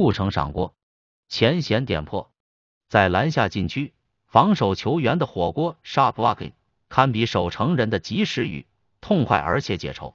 不成赏过。前嫌点破，在篮下禁区防守球员的火锅 sharp w a l k i n g 堪比守城人的及时雨，痛快而且解愁。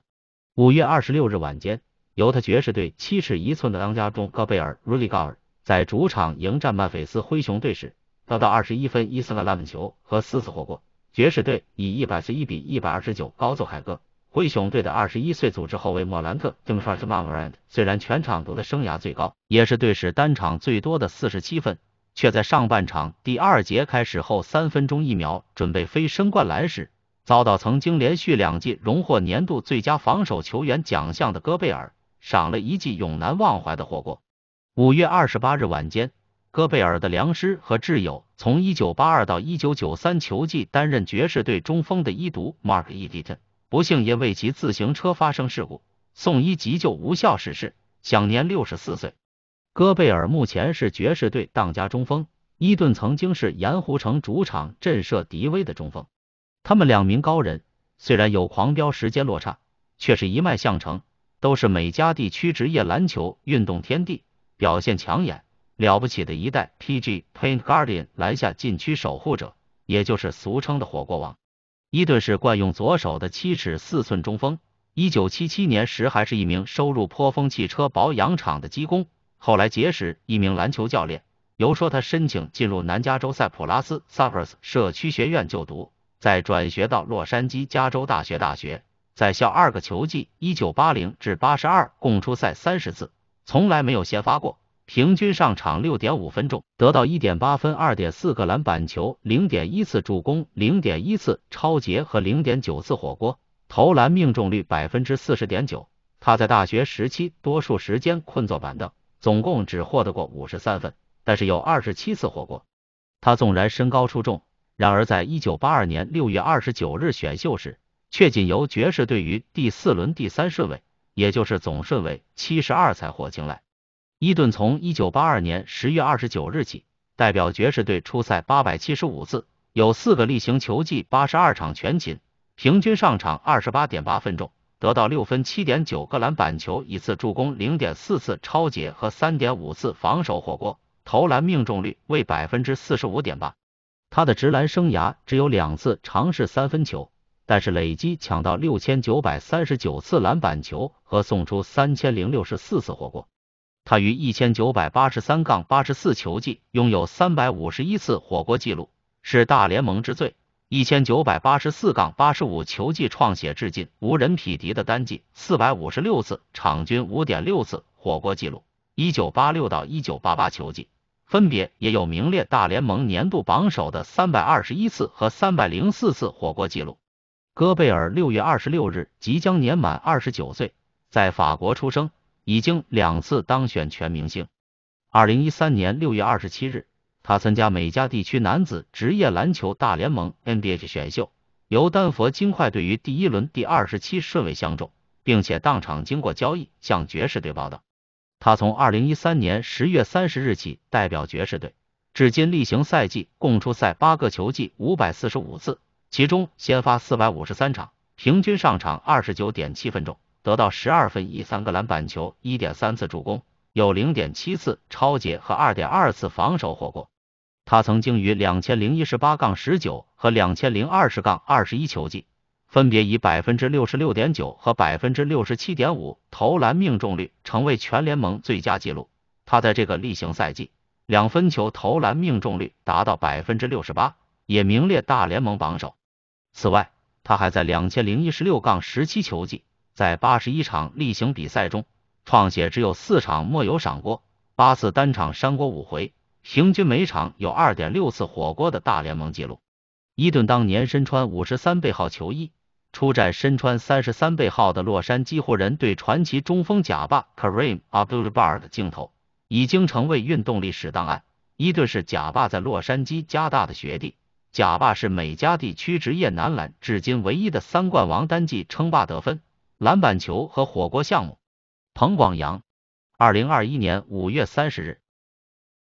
五月二十六日晚间，犹他爵士队七尺一寸的当家中戈贝尔 Rudy g a r 在主场迎战曼菲斯灰熊队时，得到二十一分、一四个篮板球和四次火锅，爵士队以一百四一比一百二十九高奏凯歌。灰熊队的二十一岁组织后卫莫兰特 （Mars m a r a n d 虽然全场得的生涯最高，也是队史单场最多的四十七分，却在上半场第二节开始后三分钟一秒准备飞升灌篮时，遭到曾经连续两季荣获年度最佳防守球员奖项的戈贝尔赏了一记永难忘怀的火锅。五月二十八日晚间，戈贝尔的良师和挚友，从一九八二到一九九三球季担任爵士队中锋的一毒 Mark Eaton。不幸因为骑自行车发生事故，送医急救无效逝世，享年六十四岁。戈贝尔目前是爵士队当家中锋，伊顿曾经是盐湖城主场震慑敌威的中锋。他们两名高人虽然有狂飙时间落差，却是一脉相承，都是美加地区职业篮球运动天地表现抢眼、了不起的一代 PG Paint Garden 篮下禁区守护者，也就是俗称的火锅王。伊顿是惯用左手的七尺四寸中锋。1977年时还是一名收入颇丰汽车保养厂的机工，后来结识一名篮球教练，游说他申请进入南加州塞普拉斯 s u p e r s 社区学院就读，再转学到洛杉矶加州大学大学。在校二个球季 （1980 至 82） 共出赛30次，从来没有先发过。平均上场六点五分钟，得到一点八分、二点四个篮板球、零点一次助攻、零点一次超截和零点九次火锅。投篮命中率百分之四十点九。他在大学时期多数时间困坐板凳，总共只获得过五十三分，但是有二十七次火锅。他纵然身高出众，然而在一九八二年六月二十九日选秀时，却仅由爵士队于第四轮第三顺位，也就是总顺位七十二才获青睐。伊顿从一九八二年十月二十九日起代表爵士队出赛八百七十五次，有四个例行球季八十二场全勤，平均上场二十八点八分钟，得到六分七点九个篮板球，一次助攻零点四次超解和三点五次防守火锅，投篮命中率为百分之四十五点八。他的直篮生涯只有两次尝试三分球，但是累积抢到六千九百三十九次篮板球和送出三千零六十四次火锅。他于一千九百八十三杠八十四球季拥有三百五十一次火锅记录，是大联盟之最。一千九百八十四杠八十五球季创写至今无人匹敌的单季四百五十六次，场均五点六次火锅记录。一九八六到一九八八球季，分别也有名列大联盟年度榜首的三百二十一次和三百零四次火锅记录。戈贝尔六月二十六日即将年满二十九岁，在法国出生。已经两次当选全明星。二零一三年六月二十七日，他参加美加地区男子职业篮球大联盟 （NBA） 选秀，由丹佛金块队于第一轮第二十七顺位相中，并且当场经过交易向爵士队报道。他从二零一三年十月三十日起代表爵士队，至今例行赛季共出赛八个球季五百四十五次，其中先发四百五十三场，平均上场二十九点七分钟。得到十二分一三个篮板球一点三次助攻，有零点七次超截和二点二次防守火锅。他曾经于两千零一十八杠十九和两千零二十杠二十一球季，分别以百分之六十六点九和百分之六十七点五投篮命中率成为全联盟最佳纪录。他在这个例行赛季，两分球投篮命中率达到百分之六十八，也名列大联盟榜首。此外，他还在两千零一十六杠十七球季。在八十一场例行比赛中，创写只有四场莫有赏锅，八次单场赏锅五回，平均每场有二点六次火锅的大联盟纪录。伊顿当年身穿五十三倍号球衣出战，身穿三十三倍号的洛杉矶湖人队传奇中锋贾巴 Kareem Abdul-Jabbar 的镜头，已经成为运动历史档案。伊顿是贾巴在洛杉矶加大的学弟，贾巴是美加地区职业男篮至今唯一的三冠王单季称霸得分。篮板球和火锅项目，彭广阳，二零二一年五月三十日。